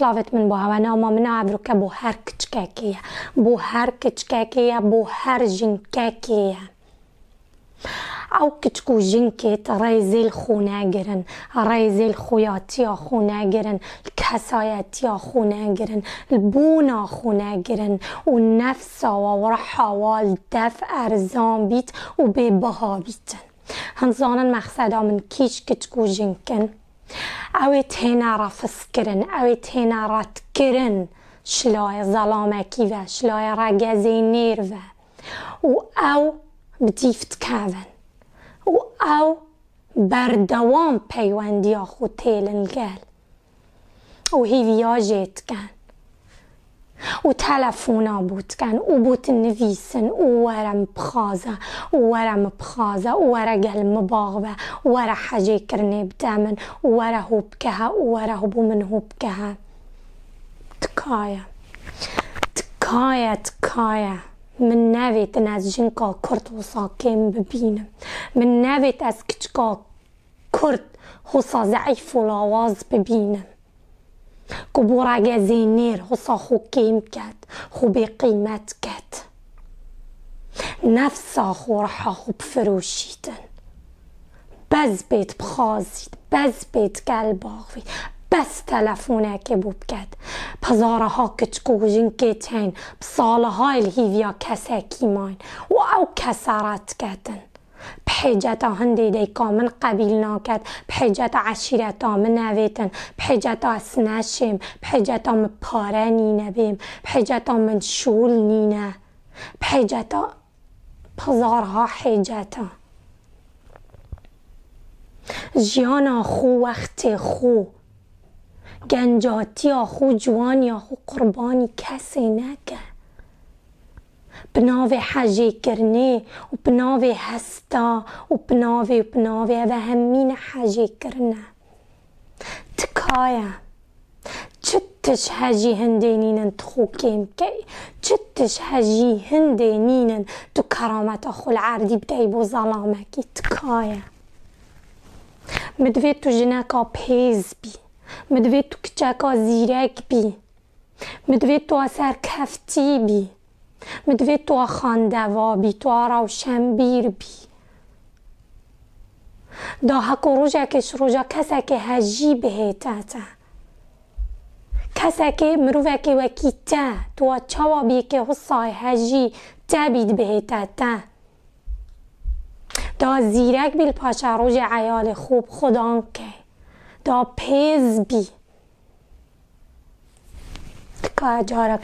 تلاوت من عبرو كبو ما كتشكاكية بو هر كتشكاكية بو هر جنكاكية او هەر ژینکەکەیە. ئەو کچک و ژینکێت ڕێزیل خۆناگرن ڕێزیل خۆیاتیا خۆناگرن کەسایەتیا خۆناگرن خونه گرن و نەفساوە وڕحاوال دەف ارزان بیت و به بەها بیتن هەنزانن مەخسەدا من کیچ ئەوێ را فسکرن، ئەوێ تێناڕەتکردن شلای تکرن شلای ظلامه نێرە و ئەو او و ئەو پیوندی آخو تیلن گل و کن. وتلفونا بوت كان وبوت النفيسن ورا بخازة ورا مبخازة ورا قل مباغبة ورا حاجة كرني بدامن ورا هو و ورا هو من هو تكايا تكايا تكايا من نافيت ناس جنكا كرت وصاكين ببينا من نافيت اسكتشكا كرت هو ضعيف ولا واز ببينا کبورا زینیر و خوکیم کد، خو قیمت کت نفس خو ها خو بفروشیتن بز بیت بخازید بز گل کالباغفی بس تلفونه که بوب کرد پزاره ها کچ چکوژین که تین بساله های الهیویا کسه ماین و او کسارت کدن، بحجت هندی دیده کامن قبیل ناکد بحجت عشیرت من نویتن بحجت سنشم بحجت من پاره نی نبیم بحجت من شول نینه بحجت پزارها حجت جیان خو وقت خو گنجاتی خو جوانی خو قربانی کسی نکن وبنوفي حاجة كرني وبنوفي هستا وبنوفي وبنوفي هذا همينا حاجة كرنا تكايا تشتش حاجي هندينين تخو كيم كي تشتش حاجي هندينينا تكرامة أخو العاردي بدايبو ظلامكي تكايا مدفيتو جناكا بيزبي مدفيتو كتاكا زيراك بي مدفيتو أسار كافتي بي مدوی تو خان دوا بی تو آراو بیر بی دا هکو روژا کش روژا کسا که هجی به تا تا کسا که مرو وکی تا تو چوا بی که حسای هجی تا بید به تا تا دا زیرک بیل پاشا روژ عیال خوب خودان که دا پیز بی تکا جارک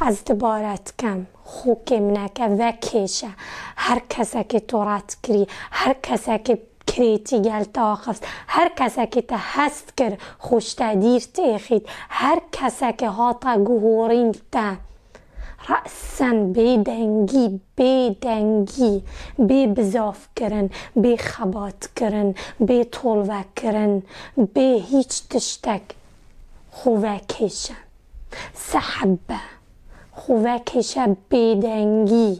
از دبارت کم خوکم نکه و کشه هر کسی که تو رد کری هر کسی که کریتی گل تا خفت هر کسی که تا هست کر خوش دیر تیخید هر کسی که ها تا گوهورین تا رأسن بیدنگی بیدنگی بی بزاف کرن بی خبات کرن بی طلوه کرن بی هیچ تشتک خوبه کشن سحبه خوکش کشه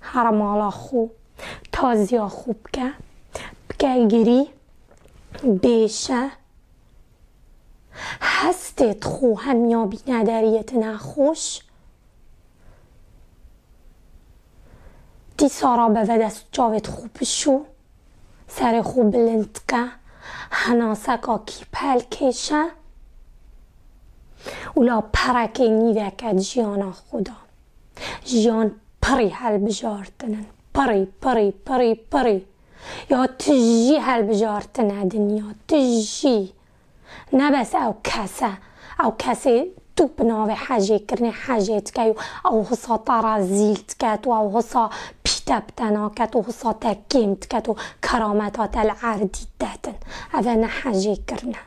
هر مالا خوب تازی خوب که بکه بیشه هستت خو هم بی ندریت نخوش تی سارا به ودست جاوت خوب شو سر خوب لندکه هناسکا کی پل کشه ولا پرکنی دکد جیانا خدا جیان پری حل بجارتنن پری پری پری پری یا تجی حل بجارتن دنیا تجی نه بس او کسه او کسی تو بناوی حاجه کرنه حاجه تکیو او حصا ترازیل تکاتو او حصا پیتب بتنا و حصا تکیم تکاتو کرامتا تلعردی داتن او نه حاجه کرنه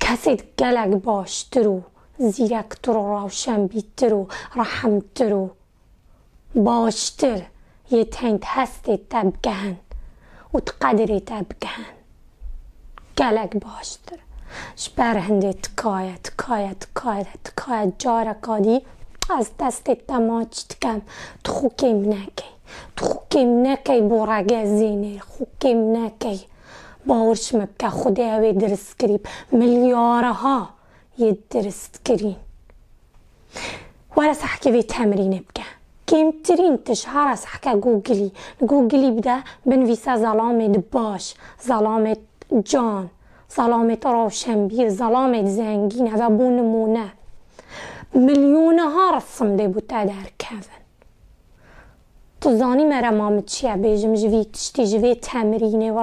کسی گلگ باشترو زیرکتر و روشنبیتر و رحمتر و باشتر یه تند هستی تبگهن و تقدری تبگهن گلک باشتر شبر هنده تکایه تکایه تکایه تکایه از دست تماچ کم تخوکیم نکی تخوکیم نکی برگه زینه خوکیم نکی باورش مبکه خدا اوی درس ملیاره ها يدرس كريم ورا صحكي في تمرين بكا ترين تشهر صحكا جوجلي جوجلي بدا فيسا ظلامة باش ظلامة جان ظلامة روشنبير ظلامة زنجين هذا بو نمونه ها رسم دي بوتا دار كافن تزاني مرا مام چیه بیجم جوی تشتی جوی تمرین و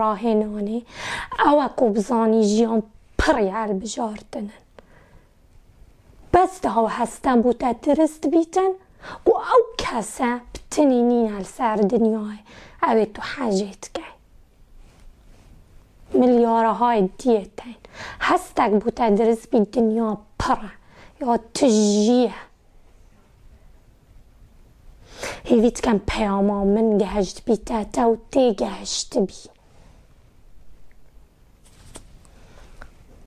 او اکو بزانی جیان پر بست هەستان هستن تا درست بیتن و او کەسە بتنینی نین سر دنیای ئەوێت تو حەجێت بکەین ملیۆرەهای دیتن هستک بۆ درست بی دنیا پره یا تجیه. هیویت کەم پیاما من گهشت بی تو تی گهشت تێگەهشت بی